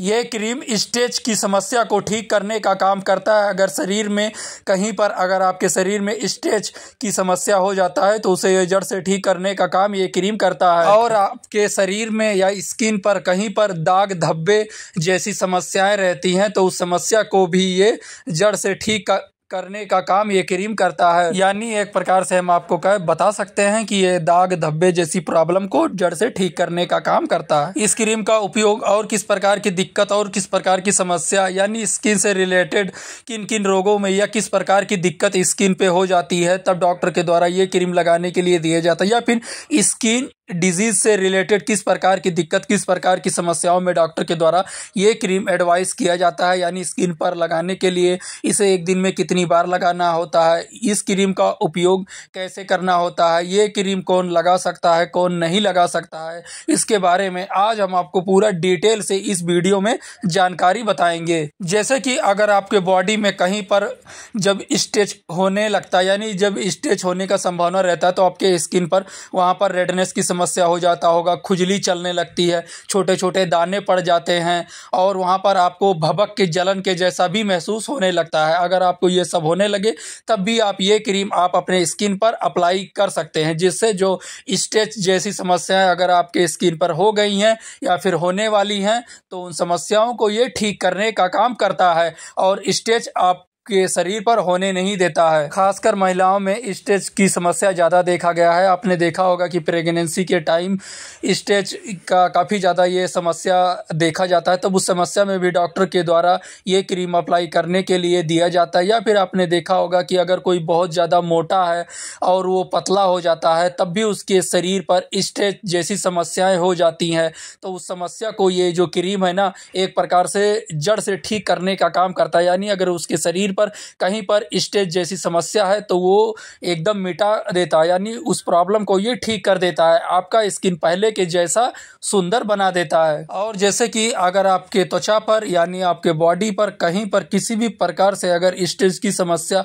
यह cream stage की समस्या को ठीक करने का काम करता है अगर शरीर में कहीं पर अगर आपके शरीर में स्टेज की समस्या हो जाता है तो उसे जड़ से ठीक करने का काम ये क्रीम करता है अच्छा। और आपके शरीर में या स्किन पर कहीं पर दाग धब्बे जैसी समस्याएं रहती हैं तो उस समस्या को भी ये जड़ से ठीक कर करने का काम ये क्रीम करता है यानी एक प्रकार से हम आपको कह बता सकते हैं कि ये दाग धब्बे जैसी प्रॉब्लम को जड़ से ठीक करने का काम करता है इस क्रीम का उपयोग और किस प्रकार की दिक्कत और किस प्रकार की समस्या यानी स्किन से रिलेटेड किन किन रोगों में या किस प्रकार की दिक्कत स्किन पे हो जाती है तब डॉक्टर के द्वारा ये क्रीम लगाने के लिए दिया जाता है या फिर स्किन डिजीज से रिलेटेड किस प्रकार की दिक्कत किस प्रकार की समस्याओं में डॉक्टर के द्वारा ये क्रीम एडवाइस किया जाता है यानी स्किन पर लगाने के लिए इसे एक दिन में कितनी बार लगाना होता है इस क्रीम का उपयोग कैसे करना होता है ये क्रीम कौन लगा सकता है कौन नहीं लगा सकता है इसके बारे में आज हम आपको पूरा डिटेल से इस वीडियो में जानकारी बताएंगे जैसे कि अगर आपके बॉडी में कहीं पर जब स्ट्रेच होने लगता है यानी जब स्ट्रेच होने का संभावना रहता है तो आपके स्किन पर वहाँ पर रेडनेस की समस्या हो जाता होगा खुजली चलने लगती है छोटे छोटे दाने पड़ जाते हैं और वहाँ पर आपको भबक के जलन के जैसा भी महसूस होने लगता है अगर आपको ये सब होने लगे तब भी आप ये क्रीम आप अपने स्किन पर अप्लाई कर सकते हैं जिससे जो स्ट्रेच जैसी समस्याएँ अगर आपके स्किन पर हो गई हैं या फिर होने वाली हैं तो उन समस्याओं को ये ठीक करने का काम करता है और स्ट्रेच आप के शरीर पर होने नहीं देता है खासकर महिलाओं में स्टेज की समस्या ज़्यादा देखा गया है आपने देखा होगा कि प्रेगनेंसी के टाइम स्टेज का काफ़ी ज़्यादा ये समस्या देखा जाता है तब उस समस्या में भी डॉक्टर के द्वारा ये क्रीम अप्लाई करने के लिए दिया जाता है या फिर आपने देखा होगा कि अगर कोई बहुत ज़्यादा मोटा है और वो पतला हो जाता है तब भी उसके शरीर पर स्टेज जैसी समस्याएँ हो जाती हैं तो उस समस्या को ये जो क्रीम है ना एक प्रकार से जड़ से ठीक करने का काम करता है यानी अगर उसके शरीर शरीर पर कहीं पर स्टेज जैसी समस्या है तो वो एकदम मिटा देता है यानी उस प्रॉब्लम को ये ठीक कर देता है आपका स्किन पहले के जैसा सुंदर बना देता है और जैसे कि अगर आपके त्वचा पर यानी आपके बॉडी पर कहीं पर किसी भी प्रकार से अगर स्टेज की समस्या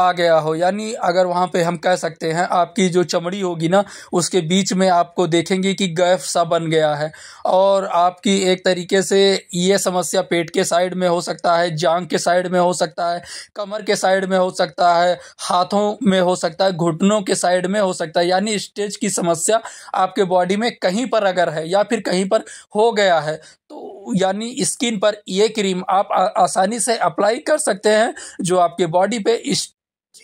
आ गया हो यानी अगर वहाँ पर हम कह सकते हैं आपकी जो चमड़ी होगी ना उसके बीच में आपको देखेंगे कि गैफ सा बन गया है और आपकी एक तरीके से ये समस्या पेट के साइड में हो सकता है जांग के साइड में हो सकता है कमर के साइड में हो सकता है हाथों में हो सकता है घुटनों के साइड में हो सकता है यानी स्टेज की समस्या आपके बॉडी में कहीं पर अगर है या फिर कहीं पर हो गया है तो यानी स्किन पर ये क्रीम आप आ, आसानी से अप्लाई कर सकते हैं जो आपके बॉडी पे इस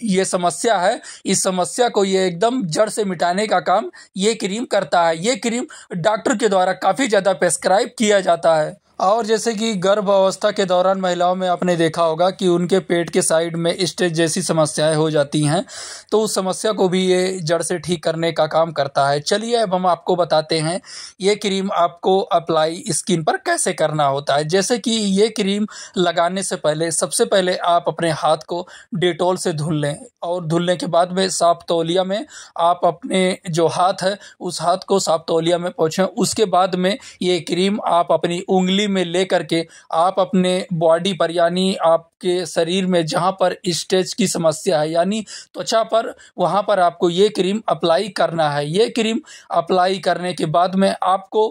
ये समस्या है इस समस्या को ये एकदम जड़ से मिटाने का काम ये क्रीम करता है ये क्रीम डॉक्टर के द्वारा काफ़ी ज़्यादा प्रेस्क्राइब किया जाता है और जैसे कि गर्भ अवस्था के दौरान महिलाओं में आपने देखा होगा कि उनके पेट के साइड में स्टेज जैसी समस्याएं हो जाती हैं तो उस समस्या को भी ये जड़ से ठीक करने का काम करता है चलिए अब हम आपको बताते हैं ये क्रीम आपको अप्लाई स्किन पर कैसे करना होता है जैसे कि ये क्रीम लगाने से पहले सबसे पहले आप अपने हाथ को डिटोल से धुल लें और धुलने के बाद में साफ तौलिया में आप अपने जो हाथ है उस हाथ को साफ तौलिया में पहुँचें उसके बाद में ये क्रीम आप अपनी उंगली में ले करके आप अपने बॉडी पर यानी आपके शरीर में जहाँ पर स्टेज की समस्या है यानी त्वचा पर वहाँ पर आपको ये क्रीम अप्लाई करना है ये क्रीम अप्लाई करने के बाद में आपको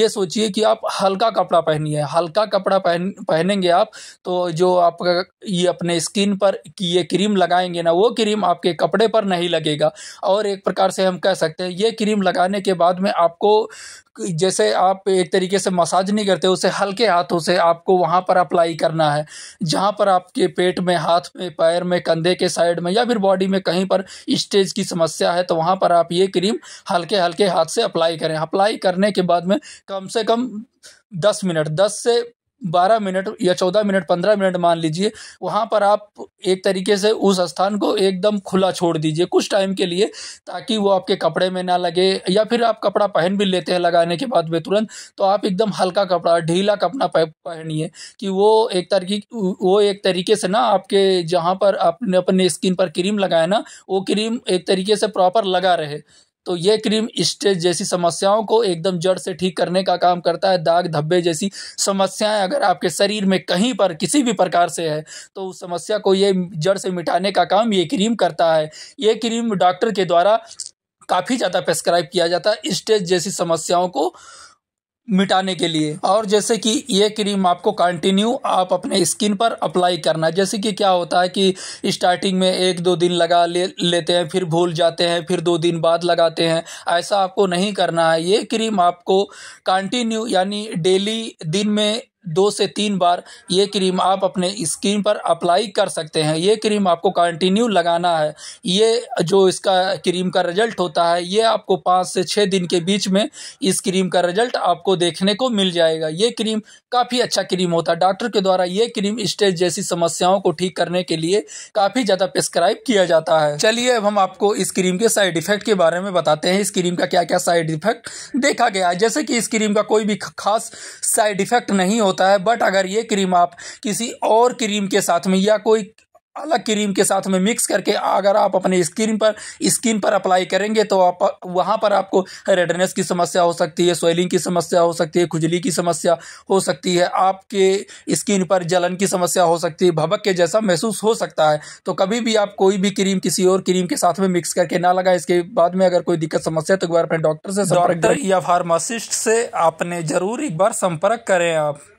ये सोचिए कि आप हल्का कपड़ा पहनिए हल्का कपड़ा पहन पहनेंगे आप तो जो आपका ये अपने स्किन पर ये क्रीम लगाएंगे ना वो क्रीम आपके कपड़े पर नहीं लगेगा और एक प्रकार से हम कह सकते हैं ये क्रीम लगाने के बाद में आपको जैसे आप एक तरीके से मसाज नहीं करते उसे हल्के हाथों से आपको वहाँ पर अप्लाई करना है जहाँ पर आपके पेट में हाथ में पैर में कंधे के साइड में या फिर बॉडी में कहीं पर स्टेज की समस्या है तो वहाँ पर आप ये क्रीम हल्के हल्के हाथ से अप्लाई करें अप्लाई करने के बाद में कम से कम दस मिनट दस से बारह मिनट या चौदह मिनट पंद्रह मिनट मान लीजिए वहाँ पर आप एक तरीके से उस स्थान को एकदम खुला छोड़ दीजिए कुछ टाइम के लिए ताकि वो आपके कपड़े में ना लगे या फिर आप कपड़ा पहन भी लेते हैं लगाने के बाद में तुरंत तो आप एकदम हल्का कपड़ा ढीला कपड़ा पहनिए कि वो एक तरीके वो एक तरीके से ना आपके जहाँ पर आपने अपने स्किन पर क्रीम लगाया ना वो क्रीम एक तरीके से प्रॉपर लगा रहे तो ये क्रीम स्टेज जैसी समस्याओं को एकदम जड़ से ठीक करने का काम करता है दाग धब्बे जैसी समस्याएं अगर आपके शरीर में कहीं पर किसी भी प्रकार से है तो उस समस्या को ये जड़ से मिटाने का काम ये क्रीम करता है ये क्रीम डॉक्टर के द्वारा काफ़ी ज़्यादा प्रेस्क्राइब किया जाता है स्टेज जैसी समस्याओं को मिटाने के लिए और जैसे कि ये क्रीम आपको कंटिन्यू आप अपने स्किन पर अप्लाई करना है जैसे कि क्या होता है कि स्टार्टिंग में एक दो दिन लगा ले लेते हैं फिर भूल जाते हैं फिर दो दिन बाद लगाते हैं ऐसा आपको नहीं करना है ये क्रीम आपको कंटिन्यू यानी डेली दिन में दो से तीन बार ये क्रीम आप अपने स्किन पर अप्लाई कर सकते हैं ये क्रीम आपको कंटिन्यू लगाना है ये जो इसका क्रीम का रिजल्ट होता है ये आपको पाँच से छः दिन के बीच में इस क्रीम का रिजल्ट आपको देखने को मिल जाएगा ये क्रीम काफ़ी अच्छा क्रीम होता है डॉक्टर के द्वारा ये क्रीम स्टेज जैसी समस्याओं को ठीक करने के लिए काफ़ी ज़्यादा प्रिस्क्राइब किया जाता है चलिए अब हम आपको इस क्रीम के साइड इफ़ेक्ट के बारे में बताते हैं इस क्रीम का क्या क्या साइड इफ़ेक्ट देखा गया है जैसे कि इस क्रीम का कोई भी खास साइड इफ़ेक्ट नहीं होता होता है बट अगर ये क्रीम आप किसी और क्रीम के साथ में या कोई अलग क्रीम के साथ में मिक्स करके अगर आप अपने स्किन पर स्किन पर अप्लाई करेंगे तो आप वहाँ पर आपको रेडनेस की समस्या हो सकती है स्वेलिंग की समस्या हो सकती है खुजली की समस्या हो सकती है आपके स्किन पर जलन की समस्या हो सकती है भबक के जैसा महसूस हो सकता है तो कभी भी आप कोई भी क्रीम किसी और क्रीम के साथ में मिक्स करके ना लगाए इसके बाद में अगर कोई दिक्कत समस्या तो एक बार अपने डॉक्टर से डॉक्टर या फार्मासिस्ट से आपने ज़रूर एक बार संपर्क करें आप